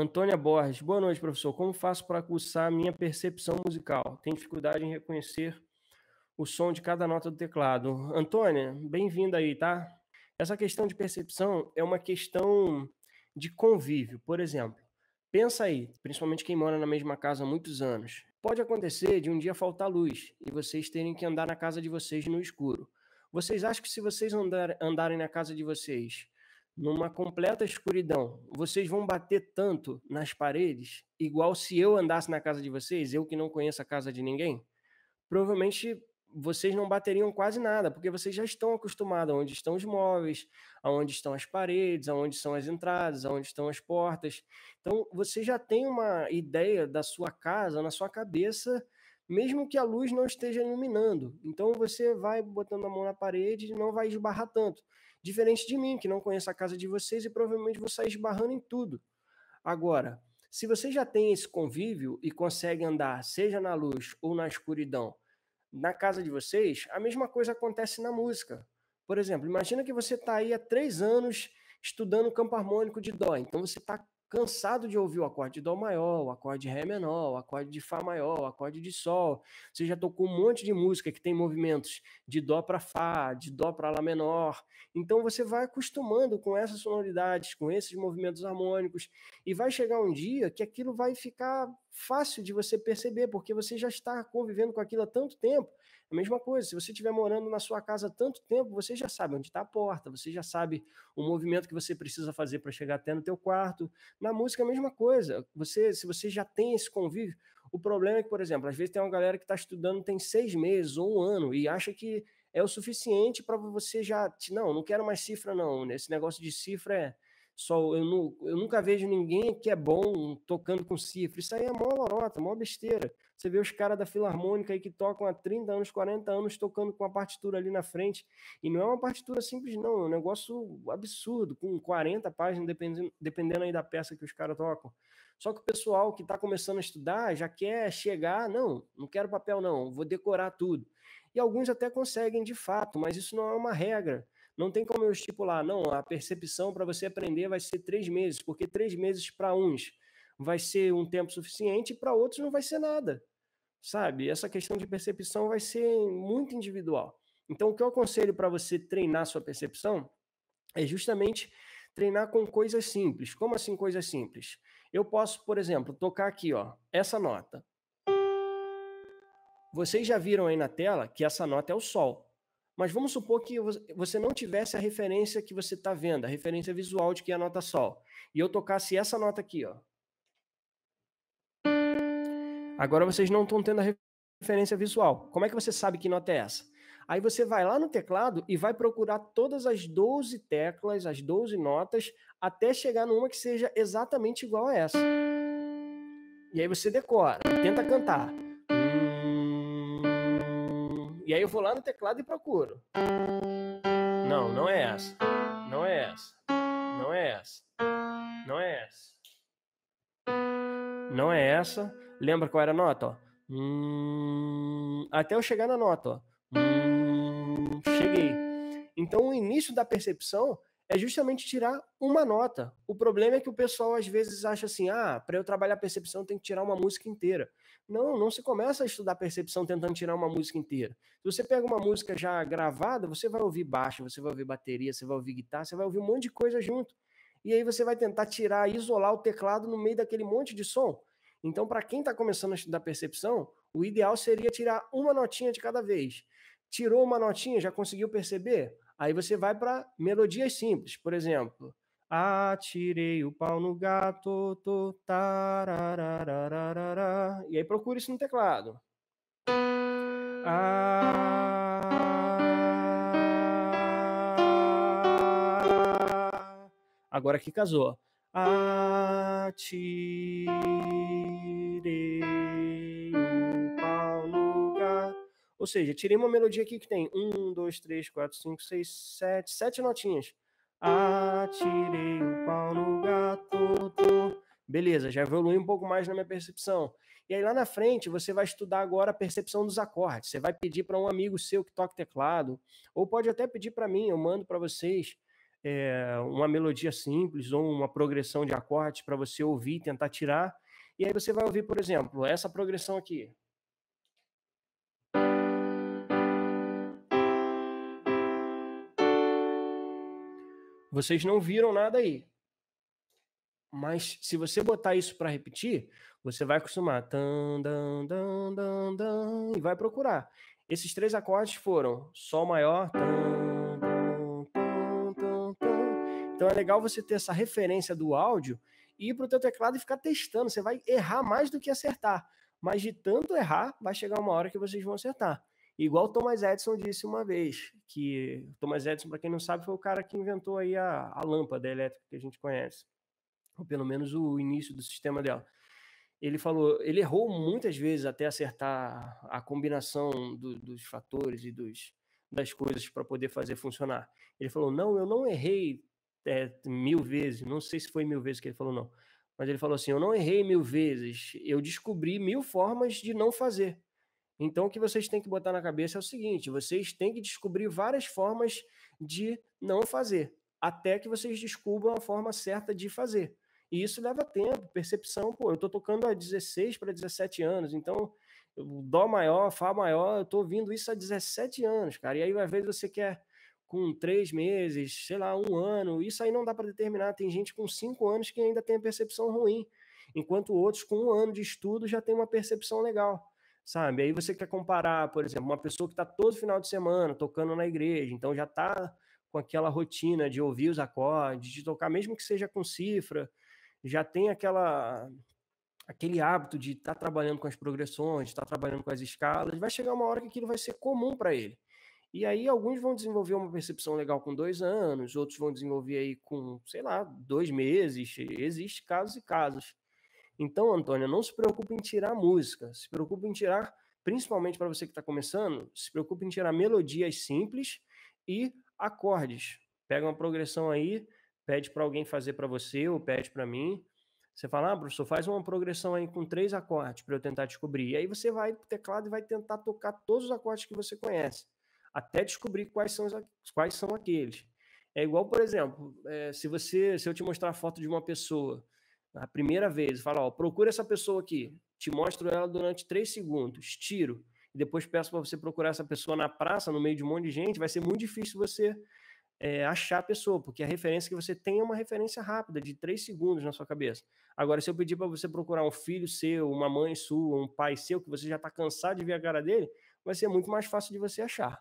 Antônia Borges, boa noite, professor. Como faço para acusar a minha percepção musical? Tenho dificuldade em reconhecer o som de cada nota do teclado. Antônia, bem-vinda aí, tá? Essa questão de percepção é uma questão de convívio. Por exemplo, pensa aí, principalmente quem mora na mesma casa há muitos anos. Pode acontecer de um dia faltar luz e vocês terem que andar na casa de vocês no escuro. Vocês acham que se vocês andar, andarem na casa de vocês numa completa escuridão, vocês vão bater tanto nas paredes, igual se eu andasse na casa de vocês, eu que não conheço a casa de ninguém, provavelmente vocês não bateriam quase nada, porque vocês já estão acostumados aonde estão os móveis, aonde estão as paredes, aonde são as entradas, aonde estão as portas. Então, você já tem uma ideia da sua casa na sua cabeça, mesmo que a luz não esteja iluminando. Então, você vai botando a mão na parede e não vai esbarrar tanto. Diferente de mim, que não conheço a casa de vocês e provavelmente vou sair esbarrando em tudo. Agora, se você já tem esse convívio e consegue andar, seja na luz ou na escuridão, na casa de vocês, a mesma coisa acontece na música. Por exemplo, imagina que você está aí há três anos estudando campo harmônico de dó. Então você está cansado de ouvir o acorde de Dó maior, o acorde de Ré menor, o acorde de Fá maior, o acorde de Sol. Você já tocou um monte de música que tem movimentos de Dó para Fá, de Dó para Lá menor. Então você vai acostumando com essas sonoridades, com esses movimentos harmônicos, e vai chegar um dia que aquilo vai ficar fácil de você perceber, porque você já está convivendo com aquilo há tanto tempo a mesma coisa, se você estiver morando na sua casa há tanto tempo, você já sabe onde está a porta, você já sabe o movimento que você precisa fazer para chegar até no teu quarto. Na música, a mesma coisa. Você, se você já tem esse convívio, o problema é que, por exemplo, às vezes tem uma galera que está estudando tem seis meses ou um ano e acha que é o suficiente para você já. Não, não quero mais cifra, não. Né, esse negócio de cifra é só eu, eu nunca vejo ninguém que é bom tocando com cifra. Isso aí é mó lorota, mó besteira. Você vê os caras da Filarmônica aí que tocam há 30 anos, 40 anos tocando com a partitura ali na frente. E não é uma partitura simples, não. É um negócio absurdo, com 40 páginas, dependendo, dependendo aí da peça que os caras tocam. Só que o pessoal que está começando a estudar já quer chegar, não, não quero papel, não, vou decorar tudo. E alguns até conseguem de fato, mas isso não é uma regra. Não tem como eu estipular, não, a percepção para você aprender vai ser três meses, porque três meses para uns vai ser um tempo suficiente e para outros não vai ser nada, sabe? Essa questão de percepção vai ser muito individual. Então, o que eu aconselho para você treinar sua percepção é justamente treinar com coisas simples. Como assim coisas simples? Eu posso, por exemplo, tocar aqui, ó, essa nota. Vocês já viram aí na tela que essa nota é o sol. Mas vamos supor que você não tivesse a referência que você está vendo, a referência visual de que é a nota Sol. E eu tocasse essa nota aqui, ó. Agora vocês não estão tendo a referência visual. Como é que você sabe que nota é essa? Aí você vai lá no teclado e vai procurar todas as 12 teclas, as 12 notas, até chegar numa que seja exatamente igual a essa. E aí você decora, tenta cantar. E aí eu vou lá no teclado e procuro. Não, não é essa. Não é essa. Não é essa. Não é essa. Não é essa. Lembra qual era a nota? Ó? Hum, até eu chegar na nota. Ó. Hum, cheguei. Então, o início da percepção é justamente tirar uma nota. O problema é que o pessoal às vezes acha assim: ah, para eu trabalhar percepção tem que tirar uma música inteira. Não, não se começa a estudar percepção tentando tirar uma música inteira. Se você pega uma música já gravada, você vai ouvir baixo, você vai ouvir bateria, você vai ouvir guitarra, você vai ouvir um monte de coisa junto. E aí você vai tentar tirar, isolar o teclado no meio daquele monte de som. Então, para quem está começando a estudar percepção, o ideal seria tirar uma notinha de cada vez. Tirou uma notinha, já conseguiu perceber? Aí você vai para melodias simples, por exemplo. Atirei o pau no gato, tô, tarararararara. E aí procura isso no teclado. Ah, agora que casou. Atirei Ou seja, tirei uma melodia aqui que tem um, dois, três, quatro, cinco, seis, sete, sete notinhas. Atirei o pau no gato. Tô. Beleza, já evolui um pouco mais na minha percepção. E aí lá na frente você vai estudar agora a percepção dos acordes. Você vai pedir para um amigo seu que toque teclado, ou pode até pedir para mim, eu mando para vocês é, uma melodia simples ou uma progressão de acordes para você ouvir, tentar tirar. E aí você vai ouvir, por exemplo, essa progressão aqui. Vocês não viram nada aí. Mas se você botar isso para repetir, você vai acostumar. dan, dan, dan, dan, e vai procurar. Esses três acordes foram Sol maior. então é legal você ter essa referência do áudio e ir para o teu teclado e ficar testando. Você vai errar mais do que acertar. Mas de tanto errar, vai chegar uma hora que vocês vão acertar. Igual Thomas Edison disse uma vez, que Thomas Edison, para quem não sabe, foi o cara que inventou aí a, a lâmpada elétrica que a gente conhece, ou pelo menos o início do sistema dela. Ele falou, ele errou muitas vezes até acertar a combinação do, dos fatores e dos, das coisas para poder fazer funcionar. Ele falou, não, eu não errei é, mil vezes, não sei se foi mil vezes que ele falou não, mas ele falou assim, eu não errei mil vezes, eu descobri mil formas de não fazer. Então, o que vocês têm que botar na cabeça é o seguinte: vocês têm que descobrir várias formas de não fazer, até que vocês descubram a forma certa de fazer. E isso leva tempo, percepção. Pô, eu tô tocando há 16 para 17 anos, então Dó maior, Fá maior, eu tô ouvindo isso há 17 anos, cara. E aí, às vezes, você quer com três meses, sei lá, um ano, isso aí não dá para determinar. Tem gente com cinco anos que ainda tem a percepção ruim, enquanto outros com um ano de estudo já tem uma percepção legal sabe? Aí você quer comparar, por exemplo, uma pessoa que está todo final de semana tocando na igreja, então já está com aquela rotina de ouvir os acordes, de tocar, mesmo que seja com cifra, já tem aquela aquele hábito de estar tá trabalhando com as progressões, estar tá trabalhando com as escalas, vai chegar uma hora que aquilo vai ser comum para ele. E aí alguns vão desenvolver uma percepção legal com dois anos, outros vão desenvolver aí com, sei lá, dois meses. Existe casos e casos. Então, Antônio, não se preocupe em tirar música, se preocupe em tirar, principalmente para você que está começando, se preocupe em tirar melodias simples e acordes. Pega uma progressão aí, pede para alguém fazer para você ou pede para mim. Você fala, ah, professor, faz uma progressão aí com três acordes para eu tentar descobrir. E aí você vai para o teclado e vai tentar tocar todos os acordes que você conhece, até descobrir quais são, os, quais são aqueles. É igual, por exemplo, é, se você, se eu te mostrar a foto de uma pessoa a primeira vez, fala, ó, procura essa pessoa aqui, te mostro ela durante três segundos, tiro, e depois peço para você procurar essa pessoa na praça, no meio de um monte de gente, vai ser muito difícil você é, achar a pessoa, porque a referência que você tem é uma referência rápida, de três segundos na sua cabeça. Agora, se eu pedir para você procurar um filho seu, uma mãe sua, um pai seu, que você já está cansado de ver a cara dele, vai ser muito mais fácil de você achar.